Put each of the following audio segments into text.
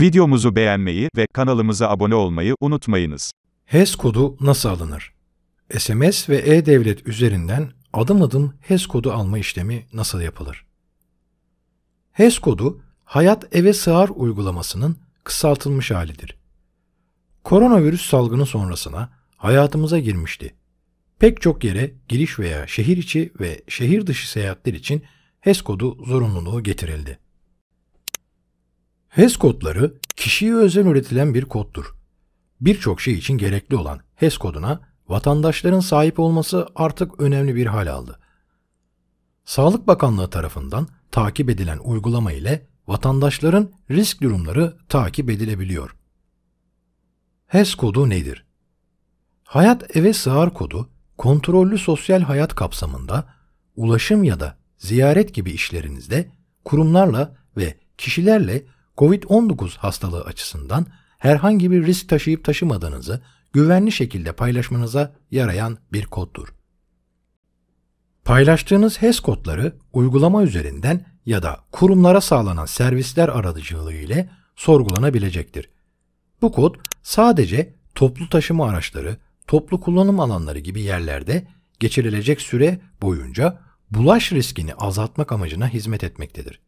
Videomuzu beğenmeyi ve kanalımıza abone olmayı unutmayınız. HES kodu nasıl alınır? SMS ve e-devlet üzerinden adım adım HES kodu alma işlemi nasıl yapılır? HES kodu, Hayat Eve Sığar uygulamasının kısaltılmış halidir. Koronavirüs salgını sonrasına hayatımıza girmişti. Pek çok yere giriş veya şehir içi ve şehir dışı seyahatler için HES kodu zorunluluğu getirildi. HES kodları kişiye özel üretilen bir koddur. Birçok şey için gerekli olan HES koduna vatandaşların sahip olması artık önemli bir hal aldı. Sağlık Bakanlığı tarafından takip edilen uygulama ile vatandaşların risk durumları takip edilebiliyor. HES kodu nedir? Hayat eve sığar kodu, kontrollü sosyal hayat kapsamında ulaşım ya da ziyaret gibi işlerinizde kurumlarla ve kişilerle COVID-19 hastalığı açısından herhangi bir risk taşıyıp taşımadığınızı güvenli şekilde paylaşmanıza yarayan bir koddur. Paylaştığınız HES kodları uygulama üzerinden ya da kurumlara sağlanan servisler aracılığı ile sorgulanabilecektir. Bu kod sadece toplu taşıma araçları, toplu kullanım alanları gibi yerlerde geçirilecek süre boyunca bulaş riskini azaltmak amacına hizmet etmektedir.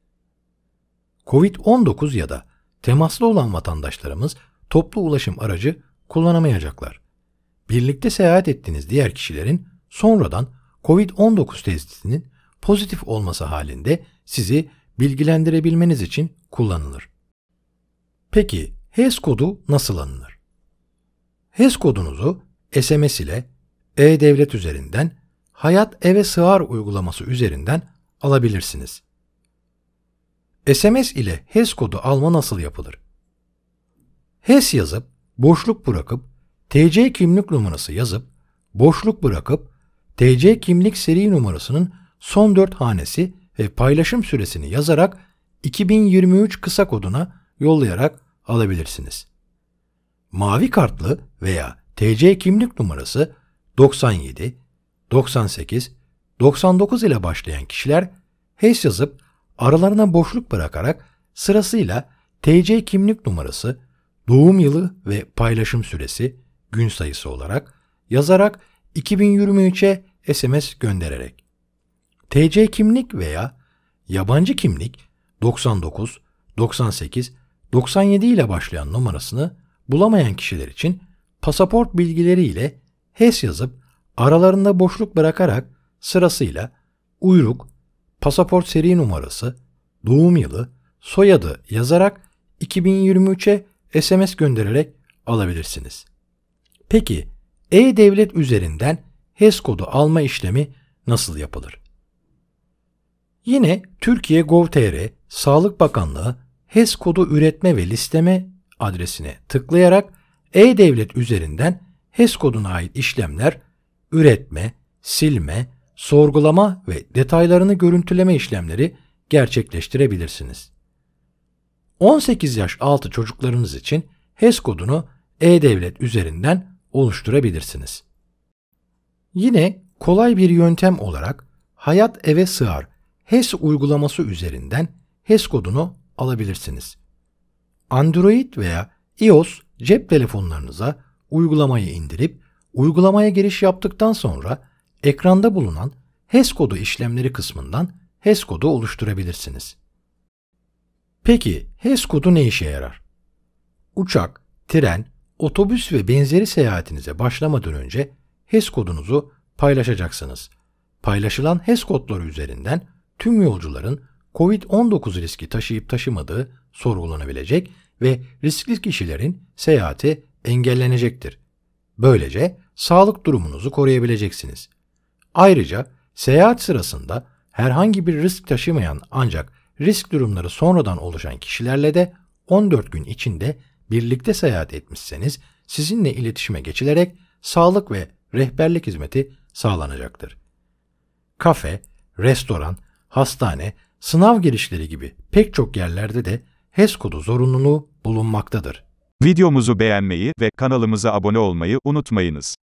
Covid-19 ya da temaslı olan vatandaşlarımız toplu ulaşım aracı kullanamayacaklar. Birlikte seyahat ettiğiniz diğer kişilerin sonradan COVID-19 testinin pozitif olması halinde sizi bilgilendirebilmeniz için kullanılır. Peki HES kodu nasıl alınır? HES kodunuzu SMS ile e-devlet üzerinden Hayat Eve Sığar uygulaması üzerinden alabilirsiniz. SMS ile HES kodu alma nasıl yapılır? HES yazıp, boşluk bırakıp, TC kimlik numarası yazıp, boşluk bırakıp, TC kimlik seri numarasının son 4 hanesi ve paylaşım süresini yazarak 2023 kısa koduna yollayarak alabilirsiniz. Mavi kartlı veya TC kimlik numarası 97, 98, 99 ile başlayan kişiler HES yazıp aralarına boşluk bırakarak sırasıyla TC kimlik numarası, doğum yılı ve paylaşım süresi, gün sayısı olarak yazarak 2023'e SMS göndererek. TC kimlik veya yabancı kimlik 99, 98, 97 ile başlayan numarasını bulamayan kişiler için pasaport bilgileriyle HES yazıp aralarında boşluk bırakarak sırasıyla uyruk, pasaport seri numarası, doğum yılı, soyadı yazarak 2023'e SMS göndererek alabilirsiniz. Peki e-devlet üzerinden HES kodu alma işlemi nasıl yapılır? Yine Türkiye Gov.tr Sağlık Bakanlığı HES kodu üretme ve listeme adresine tıklayarak e-devlet üzerinden HES koduna ait işlemler üretme, silme, sorgulama ve detaylarını görüntüleme işlemleri gerçekleştirebilirsiniz. 18 yaş altı çocuklarınız için HES kodunu e-Devlet üzerinden oluşturabilirsiniz. Yine kolay bir yöntem olarak Hayat Eve Sığar HES uygulaması üzerinden HES kodunu alabilirsiniz. Android veya iOS cep telefonlarınıza uygulamayı indirip uygulamaya giriş yaptıktan sonra ekranda bulunan HES kodu işlemleri kısmından HES kodu oluşturabilirsiniz. Peki HES kodu ne işe yarar? Uçak, tren, otobüs ve benzeri seyahatinize başlamadan önce HES kodunuzu paylaşacaksınız. Paylaşılan HES kodları üzerinden tüm yolcuların COVID-19 riski taşıyıp taşımadığı sorgulanabilecek ve riskli kişilerin seyahati engellenecektir. Böylece sağlık durumunuzu koruyabileceksiniz. Ayrıca seyahat sırasında herhangi bir risk taşımayan ancak risk durumları sonradan oluşan kişilerle de 14 gün içinde birlikte seyahat etmişseniz sizinle iletişime geçilerek sağlık ve rehberlik hizmeti sağlanacaktır. Kafe, restoran, hastane, sınav girişleri gibi pek çok yerlerde de HES kodu zorunluluğu bulunmaktadır. Videomuzu beğenmeyi ve kanalımıza abone olmayı unutmayınız.